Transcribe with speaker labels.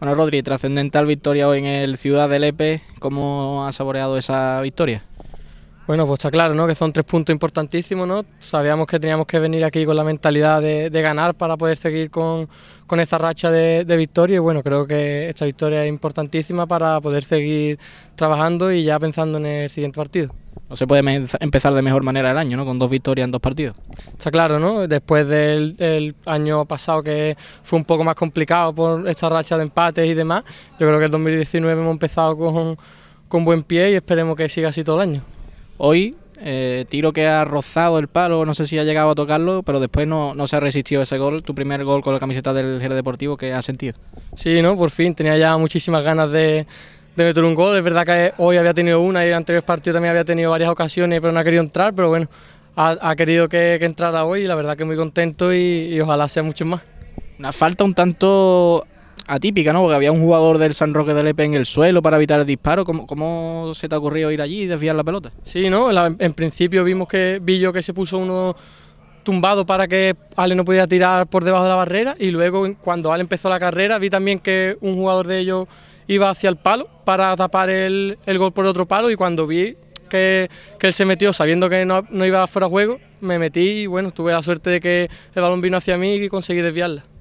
Speaker 1: Bueno, Rodri, trascendental victoria hoy en
Speaker 2: el Ciudad del Epe. ¿Cómo ha saboreado esa victoria? Bueno, pues está claro, ¿no? Que son tres puntos importantísimos, ¿no? Sabíamos que teníamos que venir aquí con la mentalidad de, ganar para poder seguir con, con racha de, victoria. Y bueno, creo que esta victoria es importantísima para poder seguir trabajando y ya pensando en el siguiente partido.
Speaker 1: No se puede empezar
Speaker 2: de mejor manera el año, ¿no? Con dos victorias en dos partidos. Está claro, ¿no? Después del, año pasado que fue un poco más complicado por esta racha de empates y demás, yo creo que el 2019 hemos empezado con, buen pie y esperemos que siga así todo el año. Hoy eh,
Speaker 1: tiro que ha rozado el palo, no sé si ha llegado a tocarlo, pero después no, no se ha resistido ese gol, tu primer
Speaker 2: gol con la camiseta del Gere Deportivo, que has sentido? Sí, ¿no? Por fin, tenía ya muchísimas ganas de, de meter un gol. Es verdad que hoy había tenido una y el anterior partido también había tenido varias ocasiones, pero no ha querido entrar. Pero bueno, ha, querido que, entrara hoy y la verdad que muy contento y, ojalá sea mucho más. Una falta un tanto atípica, ¿no? Porque había un jugador del San Roque de Lepe en el suelo para evitar el disparo. ¿Cómo, se te ha ocurrido ir allí y desviar la pelota? Sí, ¿no? en principio vimos que vi yo que se puso uno tumbado para que Ale no pudiera tirar por debajo de la barrera y luego cuando Ale empezó la carrera vi también que un jugador de ellos iba hacia el palo para tapar el, gol por otro palo y cuando vi que, él se metió sabiendo que no, no iba fuera de juego, me metí y bueno, tuve la suerte de que el balón vino hacia mí y conseguí desviarla.